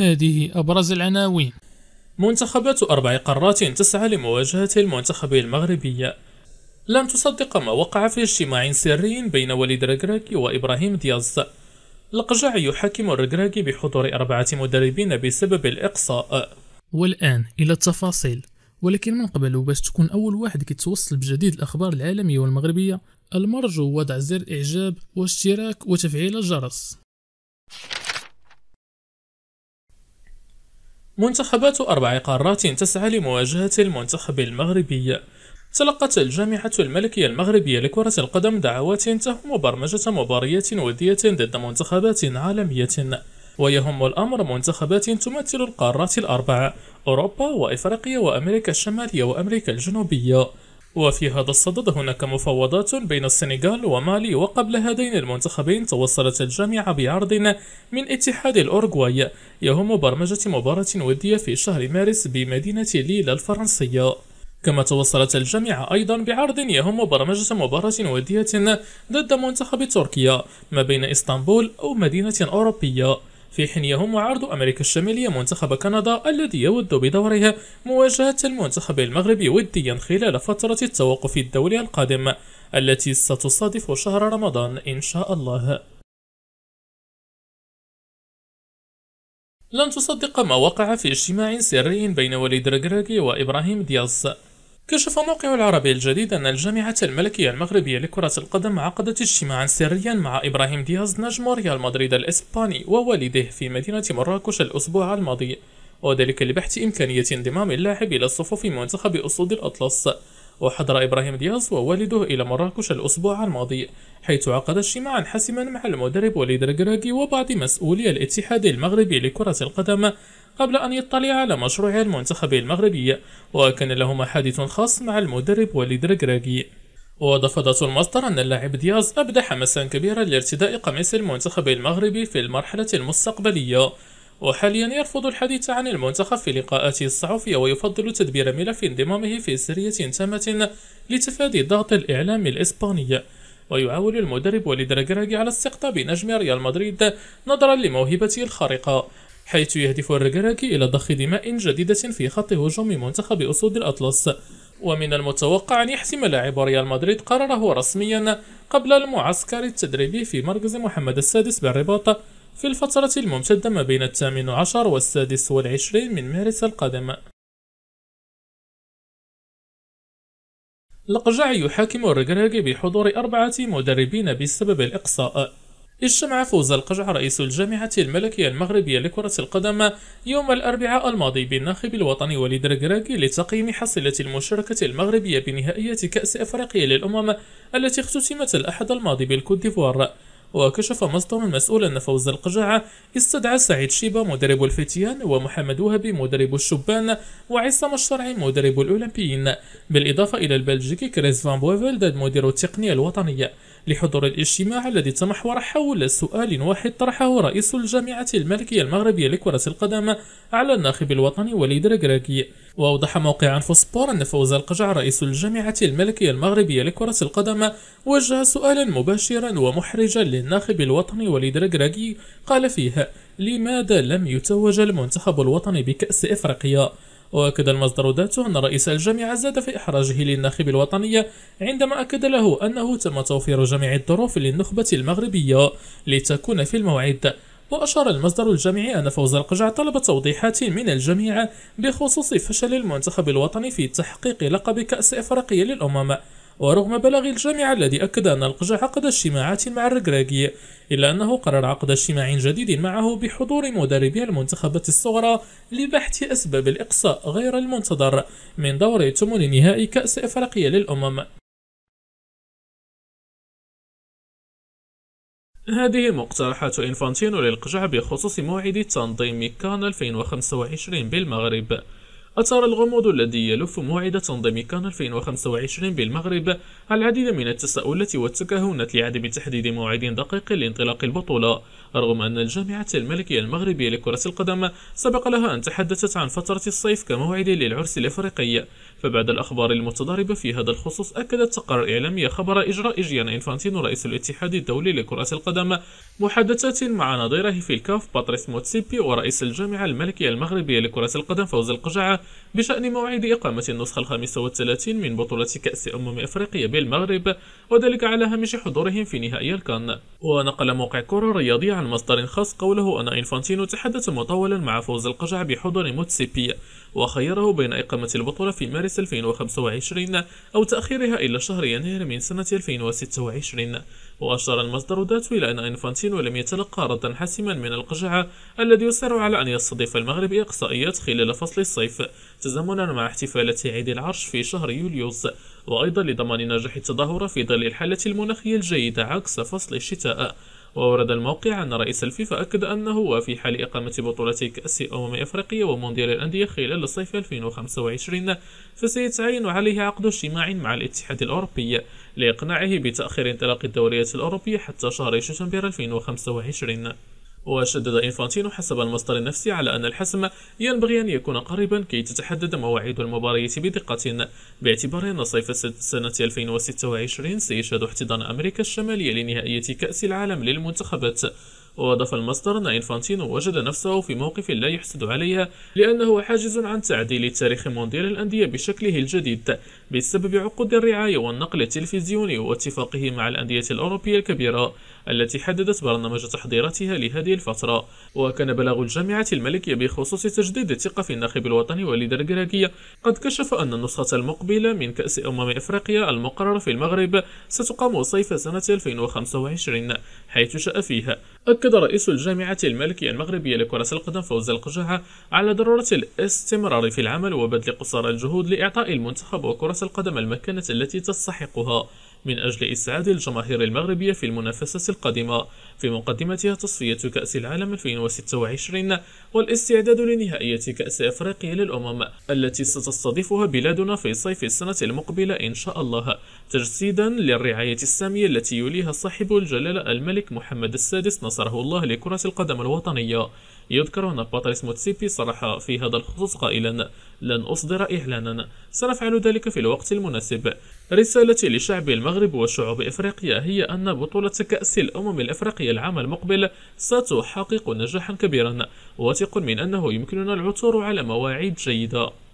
هذه أبرز العناوين منتخبات أربع قارات تسعى لمواجهة المنتخب المغربي لم تصدق ما وقع في اجتماع سري بين وليد ركراكي وإبراهيم دياز القجعي يحاكم الركراكي بحضور أربعة مدربين بسبب الإقصاء والآن إلى التفاصيل ولكن من قبل باش تكون أول واحد كيتوصل بجديد الأخبار العالمية والمغربية المرجو وضع زر إعجاب واشتراك وتفعيل الجرس منتخبات أربع قارات تسعى لمواجهة المنتخب المغربي تلقت الجامعة الملكية المغربية لكرة القدم دعوات تهم برمجة مباريات ودية ضد منتخبات عالمية ويهم الأمر منتخبات تمثل القارات الأربع أوروبا وإفريقيا وأمريكا الشمالية وأمريكا الجنوبية وفي هذا الصدد هناك مفاوضات بين السنغال ومالي وقبل هذين المنتخبين توصلت الجامعة بعرض من اتحاد الأورغواي يهم برمجة مباراة ودية في شهر مارس بمدينة ليل الفرنسية كما توصلت الجامعة أيضا بعرض يهم برمجة مباراة ودية ضد منتخب تركيا ما بين إسطنبول أو مدينة أوروبية في حين يهم عرض أمريكا الشمالية منتخب كندا الذي يود بدوره مواجهة المنتخب المغربي وديا خلال فترة التوقف الدولي القادم التي ستصادف شهر رمضان إن شاء الله لن تصدق ما وقع في اجتماع سري بين وليد رجراجي وإبراهيم دياز كشف موقع العربي الجديد أن الجامعة الملكية المغربية لكرة القدم عقدت اجتماعا سريا مع إبراهيم دياز نجم ريال مدريد الإسباني ووالده في مدينة مراكش الأسبوع الماضي وذلك لبحث إمكانية انضمام اللاعب إلى الصفوف منتخب أسود الأطلس وحضر إبراهيم دياز ووالده إلى مراكش الأسبوع الماضي حيث عقد اجتماعا حاسما مع المدرب وليد الجراجي وبعض مسؤولي الاتحاد المغربي لكرة القدم قبل أن يطلع على مشروع المنتخب المغربي وكان لهما حادث خاص مع المدرب وليد الجراجي وضفدت المصدر أن اللاعب دياز أبدى حماسا كبيرا لارتداء قميص المنتخب المغربي في المرحلة المستقبلية وحاليا يرفض الحديث عن المنتخب في لقاءاته الصحفية ويفضل تدبير ملف انضمامه في سرية تامة لتفادي ضغط الإعلام الإسباني ويعاول المدرب وليد ركراكي على استقطاب نجم ريال مدريد نظرا لموهبته الخارقة حيث يهدف ركراكي إلى ضخ دماء جديدة في خط هجوم منتخب أسود الأطلس ومن المتوقع أن يحسم لاعب ريال مدريد قراره رسميا قبل المعسكر التدريبي في مركز محمد السادس بالرباط في الفترة الممتدة ما بين الثامن عشر والسادس والعشرين من مارس القادم لقجع يحاكم الركراكي بحضور أربعة مدربين بسبب الإقصاء اجتمع فوز القجع رئيس الجامعة الملكية المغربية لكرة القدم يوم الأربعاء الماضي بالناخب الوطني وليد ركراكي لتقييم حصيلة المشاركة المغربية بنهائية كأس أفريقيا للأمم التي اختتمت الأحد الماضي بالكوت ديفوار وكشف مصدر مسؤول أن فوز القجعة استدعى سعيد شيبة مدرب الفتيان ومحمد وهبي مدرب الشبان وعصام الشرعي مدرب الأولمبيين بالإضافة إلى البلجيكي كريس فان بويفلد مدير التقنية الوطنية لحضور الاجتماع الذي تمحور حول سؤال واحد طرحه رئيس الجامعة الملكية المغربية لكرة القدم على الناخب الوطني وليد ركراكي وأوضح موقع أنفوسبور أن فوز القجع رئيس الجامعة الملكية المغربية لكرة القدم وجه سؤالا مباشرا ومحرجا للناخب الوطني وليد ركراكي قال فيه لماذا لم يتوج المنتخب الوطني بكأس إفريقيا؟ وأكد المصدر ذاته أن رئيس الجامعة زاد في إحراجه للناخب الوطني عندما أكد له أنه تم توفير جميع الظروف للنخبة المغربية لتكون في الموعد وأشار المصدر الجامعي أن فوز القجع طلب توضيحات من الجميع بخصوص فشل المنتخب الوطني في تحقيق لقب كأس إفريقيا للأمم ورغم بلاغ الجامعة الذي أكد أن القجع عقد اجتماعات مع الركراكي إلا أنه قرر عقد اجتماع جديد معه بحضور مدربي المنتخبات الصغرى لبحث أسباب الإقصاء غير المنتظر من دور ثمن نهائي كأس إفريقيا للأمم هذه مقترحات إنفانتينو للقجع بخصوص موعد تنظيم كان 2025 بالمغرب أثار الغموض الذي يلف موعد تنظيم كان 2025 بالمغرب العديد من التساؤلات والتكهنات لعدم تحديد موعد دقيق لانطلاق البطولة رغم أن الجامعة الملكية المغربية لكرة القدم سبق لها أن تحدثت عن فترة الصيف كموعد للعرس الإفريقي فبعد الأخبار المتضاربة في هذا الخصوص أكدت تقارير إعلامية خبر إجراء جيان إنفانتينو رئيس الاتحاد الدولي لكرة القدم محادثات مع نظيره في الكاف باتريس موتسيبي ورئيس الجامعة الملكية المغربية لكرة القدم فوز القجعة بشأن موعد إقامة النسخة الخامسة والثلاثين من بطولة كأس أمم إفريقيا بالمغرب وذلك على هامش حضورهم في نهائي الكان ونقل موقع كرة الرياضية عن مصدر خاص قوله أن إنفانتينو تحدث مطولا مع فوز القجعة بحضور موتسيبي وخيره بين إقامة البطولة في مارس مارس 2025 أو تأخيرها إلى شهر يناير من سنة 2026 وأشار المصدر ذات إلى أن إنفانتينو لم يتلقى ردا حاسما من القجعة الذي يصر على أن يستضيف المغرب إقصائيات خلال فصل الصيف تزامنا مع احتفالات عيد العرش في شهر يوليوز وأيضا لضمان نجاح التظاهرة في ظل الحالة المناخية الجيدة عكس فصل الشتاء وورد الموقع أن رئيس الفيفا أكد أنه وفي حال إقامة بطولة كأس أمم أفريقيا ومونديال الأندية خلال صيف 2025 فسيتعين عليه عقد اجتماع مع الاتحاد الأوروبي لإقناعه بتأخير انطلاق الدوريات الأوروبية حتى شهر شتنبر 2025 وشدد إنفانتينو حسب المصدر النفسي على أن الحسم ينبغي أن يكون قريبا كي تتحدد مواعيد المباريات بدقة باعتبار أن صيف سنة 2026 سيشهد احتضان أمريكا الشمالية لنهائية كأس العالم للمنتخبات وأضاف المصدر أن إنفانتينو وجد نفسه في موقف لا يحسد عليها لأنه حاجز عن تعديل تاريخ مونديال الأندية بشكله الجديد بسبب عقود الرعاية والنقل التلفزيوني واتفاقه مع الأندية الأوروبية الكبيرة التي حددت برنامج تحضيراتها لهذه الفترة وكان بلاغ الجامعة الملكية بخصوص تجديد الثقة في الناخب الوطني وليد الكراكية قد كشف أن النسخة المقبلة من كأس أمم إفريقيا المقرر في المغرب ستقام صيف سنة 2025 حيث شاء فيها أكد أكد رئيس الجامعة الملكية المغربية لكرة القدم فوز القجاعة على ضرورة الاستمرار في العمل وبذل قصارى الجهود لإعطاء المنتخب وكرة القدم المكانة التي تستحقها من أجل إسعاد الجماهير المغربية في المنافسة القادمة في مقدمتها تصفية كأس العالم 2026 والاستعداد لنهائية كأس أفريقيا للأمم التي ستستضيفها بلادنا في صيف السنة المقبلة إن شاء الله تجسيدا للرعاية السامية التي يوليها صاحب الجلالة الملك محمد السادس نصره الله لكرة القدم الوطنيه يذكر أن باتريس موتسيبي صرح في هذا الخصوص قائلا لن أصدر إعلانا سنفعل ذلك في الوقت المناسب رسالتي لشعب المغرب وشعوب إفريقيا هي أن بطولة كأس الأمم الإفريقية العام المقبل ستحقق نجاحا كبيرا واثق من أنه يمكننا العثور على مواعيد جيدة